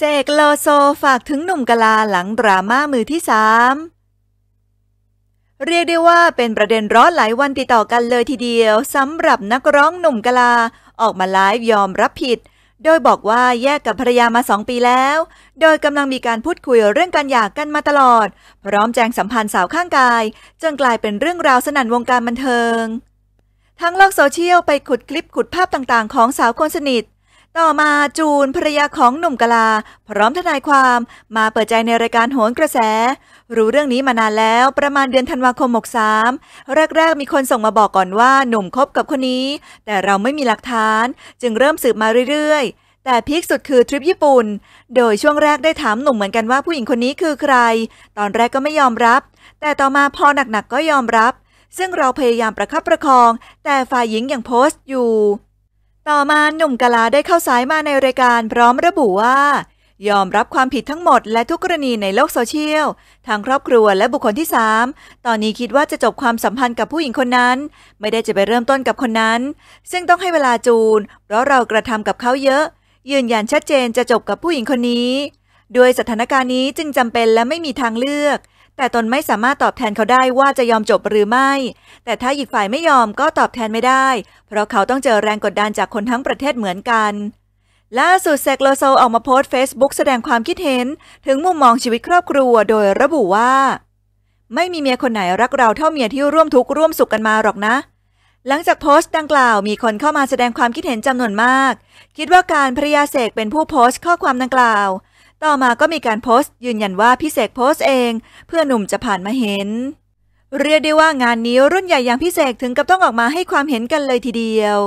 เสกโลโซฝากถึงหนุ่มกะลาหลัง ดราม่ามือที่สามเรียกได้ว่าเป็นประเด็นร้อนหลายวันติดต่อกันเลยทีเดียวสำหรับนักร้องหนุ่มกะลาออกมาไลฟ์ยอมรับผิด โดยบอกว่าแยกกับภรรยามาสองปีแล้ว โดยกำลังมีการพูดคุยเรื่องการหย่ากกันมาตลอดพร้อมแจงสัมพันธ์สาวข้างกายจนกลายเป็นเรื่องราวสนั่นวงการบันเทิง ทั้งโลกโซเชียลไปขุดคลิปขุดภาพต่างๆ ของสาวคนสนิทต่อมาจูนภรรยาของหนุ่มกลา พร้อมทนายความมาเปิดใจในรายการโหนกระแส รู้เรื่องนี้มานานแล้วประมาณเดือนธันวาคม63 แรกๆมีคนส่งมาบอกก่อนว่าหนุ่มคบกับคนนี้ แต่เราไม่มีหลักฐาน จึงเริ่มสืบมาเรื่อยๆ แต่พีคสุดคือทริปญี่ปุ่น โดยช่วงแรกได้ถามหนุ่มเหมือนกันว่าผู้หญิงคนนี้คือใคร ตอนแรกก็ไม่ยอมรับ แต่ต่อมาพอหนักๆกก็ยอมรับ ซึ่งเราพยายามประคับประคอง แต่ฝ่ายหญิงยังโพสต์อยู่ต่อมาหนุ่มกะลาได้เข้าสายมาในรายการพร้อมระบุว่า ยอมรับความผิดทั้งหมดและทุกกรณีในโลกโซเชียลทางครอบครัวและบุคคลที่ 3 ตอนนี้คิดว่าจะจบความสัมพันธ์กับผู้หญิงคนนั้น ไม่ได้จะไปเริ่มต้นกับคนนั้น ซึ่งต้องให้เวลาจูนเพราะเรากระทำกับเขาเยอะ ยืนยันชัดเจนจะจบกับผู้หญิงคนนี้ด้วยสถานการณ์นี้จึงจำเป็นและไม่มีทางเลือกแต่ตนไม่สามารถตอบแทนเขาได้ว่าจะยอมจบหรือไม่ แต่ถ้าอีกฝ่ายไม่ยอมก็ตอบแทนไม่ได้ เพราะเขาต้องเจอแรงกดดันจากคนทั้งประเทศเหมือนกันล่าสุดแซกโลโซออกมาโพสต์เฟซบุ๊กแสดงความคิดเห็นถึงมุมมองชีวิตครอบครัวโดยระบุว่า ไม่มีเมียคนไหนรักเราเท่าเมียที่ร่วมทุกข์ร่วมสุขกันมาหรอกนะ หลังจากโพสต์ดังกล่าว มีคนเข้ามาแสดงความคิดเห็นจำนวนมาก คิดว่าการพรยาเสกเป็นผู้โพสต์ข้อความดังกล่าวต่อมาก็มีการโพสต์ยืนยันว่าพี่เสกโพสต์เอง เพื่อหนุ่มจะผ่านมาเห็น เรียกได้ว่างานนี้รุ่นใหญ่อย่างพี่เสกถึงกับต้องออกมาให้ความเห็นกันเลยทีเดียว